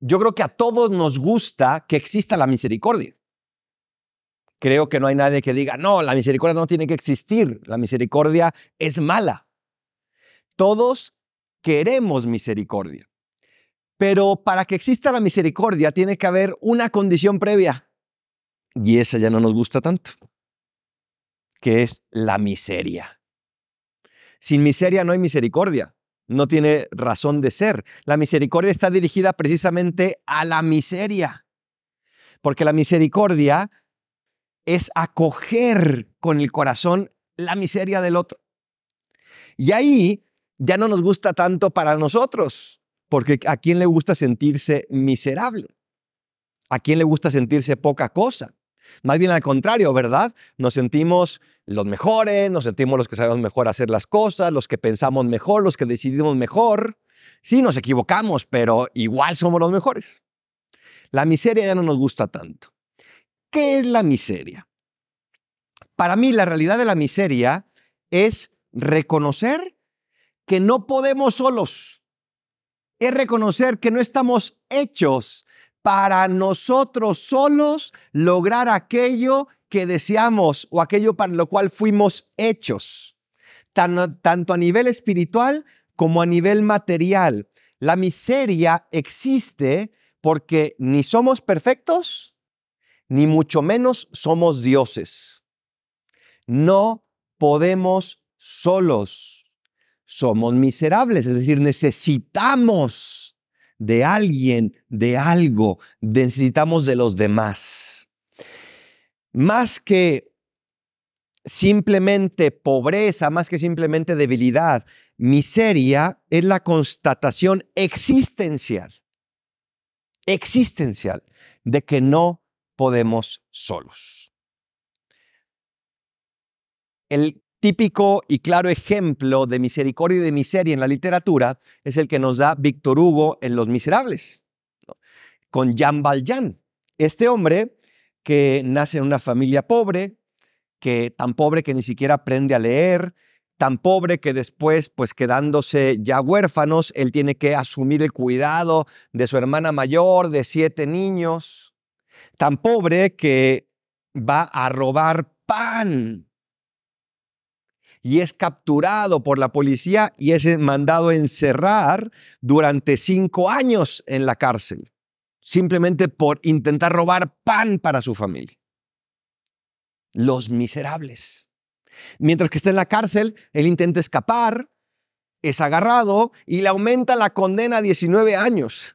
yo creo que a todos nos gusta que exista la misericordia. Creo que no hay nadie que diga, no, la misericordia no tiene que existir, la misericordia es mala. Todos queremos misericordia. Pero para que exista la misericordia tiene que haber una condición previa. Y esa ya no nos gusta tanto, que es la miseria. Sin miseria no hay misericordia no tiene razón de ser. La misericordia está dirigida precisamente a la miseria, porque la misericordia es acoger con el corazón la miseria del otro. Y ahí ya no nos gusta tanto para nosotros, porque ¿a quién le gusta sentirse miserable? ¿A quién le gusta sentirse poca cosa? Más bien al contrario, ¿verdad? Nos sentimos los mejores, nos sentimos los que sabemos mejor hacer las cosas, los que pensamos mejor, los que decidimos mejor. Sí, nos equivocamos, pero igual somos los mejores. La miseria ya no nos gusta tanto. ¿Qué es la miseria? Para mí, la realidad de la miseria es reconocer que no podemos solos. Es reconocer que no estamos hechos para nosotros solos lograr aquello que deseamos o aquello para lo cual fuimos hechos, tanto a nivel espiritual como a nivel material. La miseria existe porque ni somos perfectos, ni mucho menos somos dioses. No podemos solos. Somos miserables, es decir, necesitamos de alguien, de algo. Necesitamos de los demás. Más que simplemente pobreza, más que simplemente debilidad, miseria es la constatación existencial, existencial, de que no podemos solos. El típico y claro ejemplo de misericordia y de miseria en la literatura es el que nos da Víctor Hugo en Los Miserables, con Jean Valjean. Este hombre que nace en una familia pobre, que tan pobre que ni siquiera aprende a leer, tan pobre que después, pues quedándose ya huérfanos, él tiene que asumir el cuidado de su hermana mayor, de siete niños, tan pobre que va a robar pan y es capturado por la policía y es mandado a encerrar durante cinco años en la cárcel, simplemente por intentar robar pan para su familia. Los miserables. Mientras que está en la cárcel, él intenta escapar, es agarrado y le aumenta la condena a 19 años,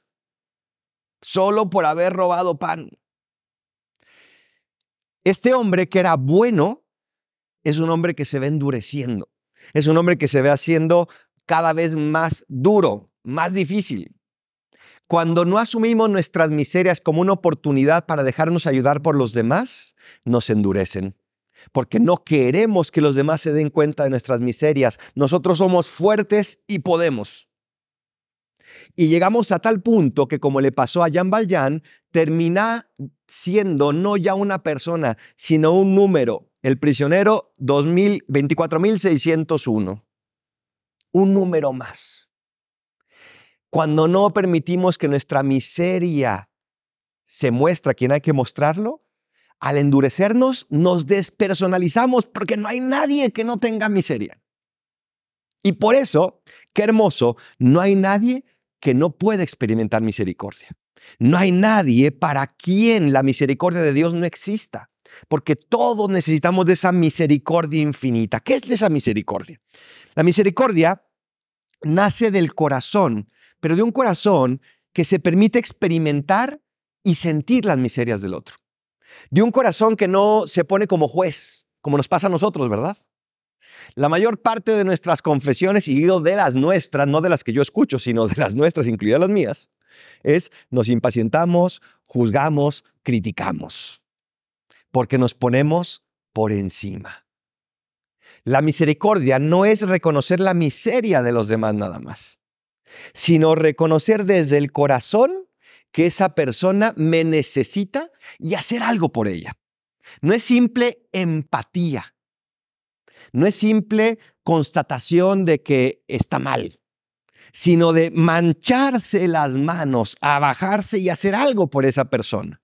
solo por haber robado pan. Este hombre que era bueno, es un hombre que se ve endureciendo, es un hombre que se ve haciendo cada vez más duro, más difícil. Cuando no asumimos nuestras miserias como una oportunidad para dejarnos ayudar por los demás, nos endurecen. Porque no queremos que los demás se den cuenta de nuestras miserias. Nosotros somos fuertes y podemos. Y llegamos a tal punto que, como le pasó a Jean Valjean, termina siendo no ya una persona, sino un número, el prisionero 24.601. Un número más. Cuando no permitimos que nuestra miseria se muestre quien hay que mostrarlo, al endurecernos nos despersonalizamos porque no hay nadie que no tenga miseria. Y por eso, qué hermoso, no hay nadie que no pueda experimentar misericordia. No hay nadie para quien la misericordia de Dios no exista porque todos necesitamos de esa misericordia infinita. ¿Qué es de esa misericordia? La misericordia nace del corazón, pero de un corazón que se permite experimentar y sentir las miserias del otro. De un corazón que no se pone como juez, como nos pasa a nosotros, ¿verdad? La mayor parte de nuestras confesiones, y digo de las nuestras, no de las que yo escucho, sino de las nuestras, incluidas las mías, es nos impacientamos, juzgamos, criticamos porque nos ponemos por encima. La misericordia no es reconocer la miseria de los demás nada más, sino reconocer desde el corazón que esa persona me necesita y hacer algo por ella. No es simple empatía, no es simple constatación de que está mal, sino de mancharse las manos, abajarse y hacer algo por esa persona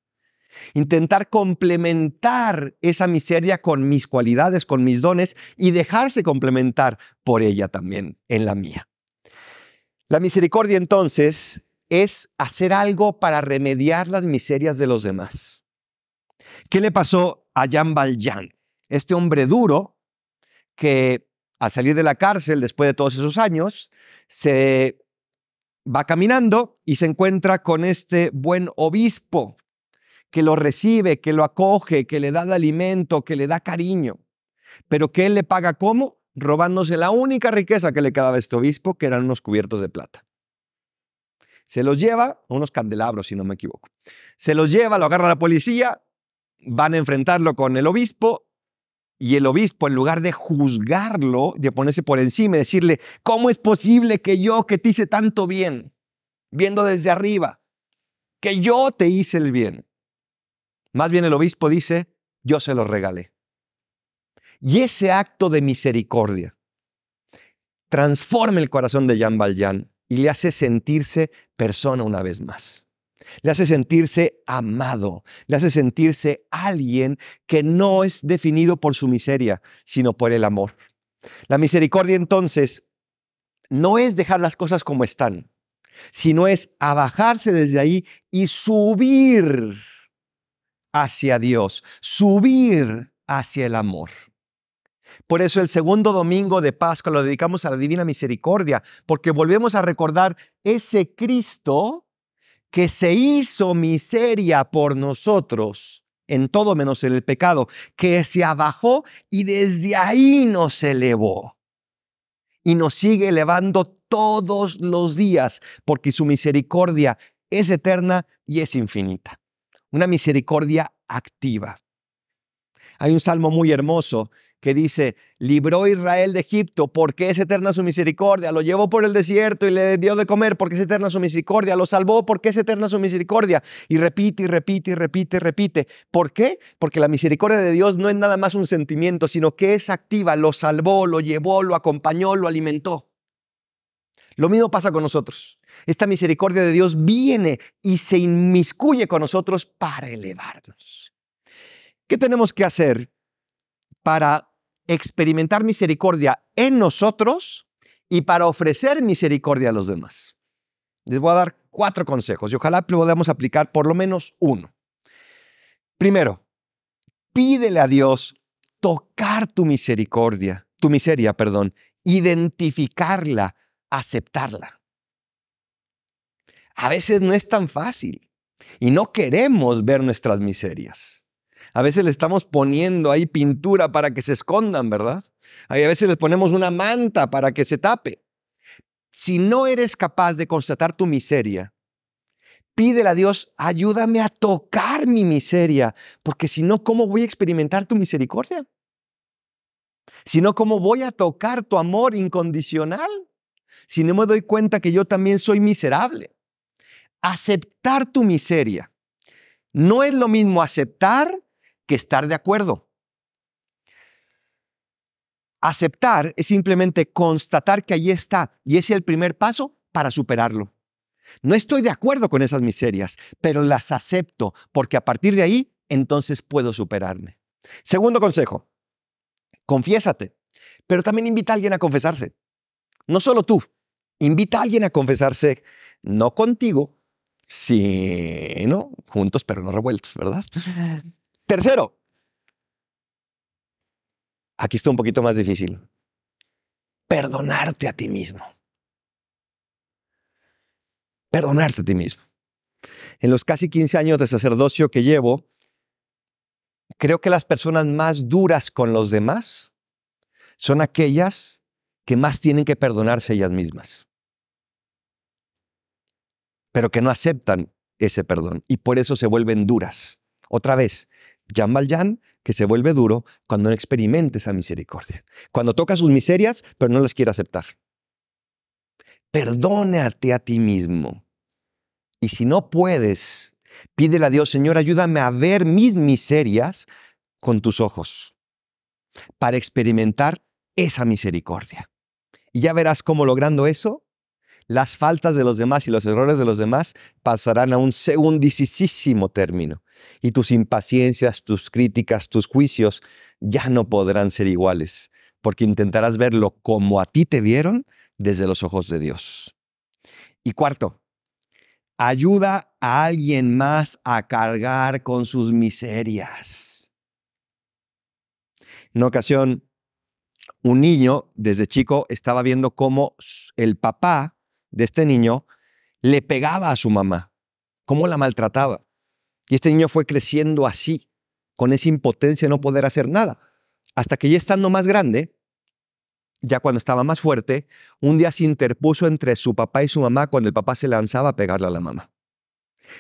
intentar complementar esa miseria con mis cualidades, con mis dones y dejarse complementar por ella también en la mía. La misericordia entonces es hacer algo para remediar las miserias de los demás. ¿Qué le pasó a Jean Valjean? Este hombre duro que al salir de la cárcel después de todos esos años se va caminando y se encuentra con este buen obispo que lo recibe, que lo acoge, que le da de alimento, que le da cariño, pero que él le paga cómo? Robándose la única riqueza que le quedaba a este obispo, que eran unos cubiertos de plata. Se los lleva, unos candelabros, si no me equivoco. Se los lleva, lo agarra la policía, van a enfrentarlo con el obispo, y el obispo, en lugar de juzgarlo, de ponerse por encima y decirle, ¿cómo es posible que yo, que te hice tanto bien, viendo desde arriba, que yo te hice el bien, más bien el obispo dice, yo se los regalé. Y ese acto de misericordia transforma el corazón de Jean Valjean y le hace sentirse persona una vez más. Le hace sentirse amado, le hace sentirse alguien que no es definido por su miseria, sino por el amor. La misericordia entonces no es dejar las cosas como están, sino es abajarse desde ahí y subir hacia Dios, subir hacia el amor. Por eso el segundo domingo de Pascua lo dedicamos a la Divina Misericordia, porque volvemos a recordar ese Cristo que se hizo miseria por nosotros en todo menos en el pecado, que se abajó y desde ahí nos elevó. Y nos sigue elevando todos los días, porque su misericordia es eterna y es infinita una misericordia activa. Hay un salmo muy hermoso que dice, libró Israel de Egipto porque es eterna su misericordia, lo llevó por el desierto y le dio de comer porque es eterna su misericordia, lo salvó porque es eterna su misericordia. Y repite y repite y repite y repite. ¿Por qué? Porque la misericordia de Dios no es nada más un sentimiento, sino que es activa, lo salvó, lo llevó, lo acompañó, lo alimentó. Lo mismo pasa con nosotros. Esta misericordia de Dios viene y se inmiscuye con nosotros para elevarnos. ¿Qué tenemos que hacer para experimentar misericordia en nosotros y para ofrecer misericordia a los demás? Les voy a dar cuatro consejos y ojalá podamos aplicar por lo menos uno. Primero, pídele a Dios tocar tu misericordia, tu miseria, perdón, identificarla, aceptarla a veces no es tan fácil y no queremos ver nuestras miserias. A veces le estamos poniendo ahí pintura para que se escondan, ¿verdad? A veces les ponemos una manta para que se tape. Si no eres capaz de constatar tu miseria, pídele a Dios, ayúdame a tocar mi miseria, porque si no, ¿cómo voy a experimentar tu misericordia? Si no, ¿cómo voy a tocar tu amor incondicional? Si no me doy cuenta que yo también soy miserable aceptar tu miseria. No es lo mismo aceptar que estar de acuerdo. Aceptar es simplemente constatar que allí está y ese es el primer paso para superarlo. No estoy de acuerdo con esas miserias, pero las acepto porque a partir de ahí entonces puedo superarme. Segundo consejo, confiésate, pero también invita a alguien a confesarse. No solo tú, invita a alguien a confesarse, no contigo, Sí, ¿no? Juntos pero no revueltos, ¿verdad? Tercero, aquí está un poquito más difícil. Perdonarte a ti mismo. Perdonarte a ti mismo. En los casi 15 años de sacerdocio que llevo, creo que las personas más duras con los demás son aquellas que más tienen que perdonarse ellas mismas pero que no aceptan ese perdón y por eso se vuelven duras. Otra vez, Jan Valjean, que se vuelve duro cuando no experimenta esa misericordia, cuando toca sus miserias, pero no las quiere aceptar. Perdónate a ti mismo. Y si no puedes, pídele a Dios, Señor, ayúdame a ver mis miserias con tus ojos para experimentar esa misericordia. Y ya verás cómo logrando eso, las faltas de los demás y los errores de los demás pasarán a un segundicísimo término. Y tus impaciencias, tus críticas, tus juicios ya no podrán ser iguales, porque intentarás verlo como a ti te vieron desde los ojos de Dios. Y cuarto, ayuda a alguien más a cargar con sus miserias. En ocasión, un niño desde chico estaba viendo cómo el papá de este niño le pegaba a su mamá, cómo la maltrataba. Y este niño fue creciendo así, con esa impotencia de no poder hacer nada, hasta que ya estando más grande, ya cuando estaba más fuerte, un día se interpuso entre su papá y su mamá cuando el papá se lanzaba a pegarle a la mamá.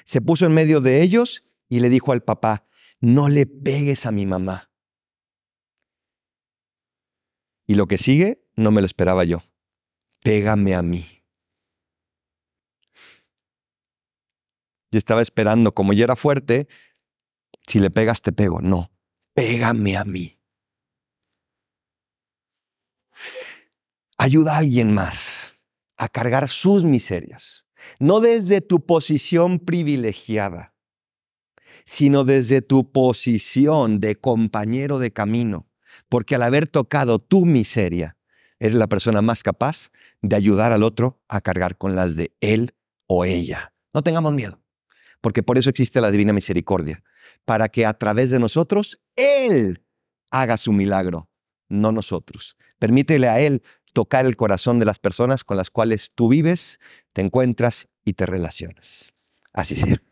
Se puso en medio de ellos y le dijo al papá, no le pegues a mi mamá. Y lo que sigue no me lo esperaba yo. Pégame a mí. estaba esperando, como ya era fuerte, si le pegas te pego. No, pégame a mí. Ayuda a alguien más a cargar sus miserias, no desde tu posición privilegiada, sino desde tu posición de compañero de camino, porque al haber tocado tu miseria, eres la persona más capaz de ayudar al otro a cargar con las de él o ella. No tengamos miedo porque por eso existe la divina misericordia, para que a través de nosotros Él haga su milagro, no nosotros. Permítele a Él tocar el corazón de las personas con las cuales tú vives, te encuentras y te relacionas. Así sea.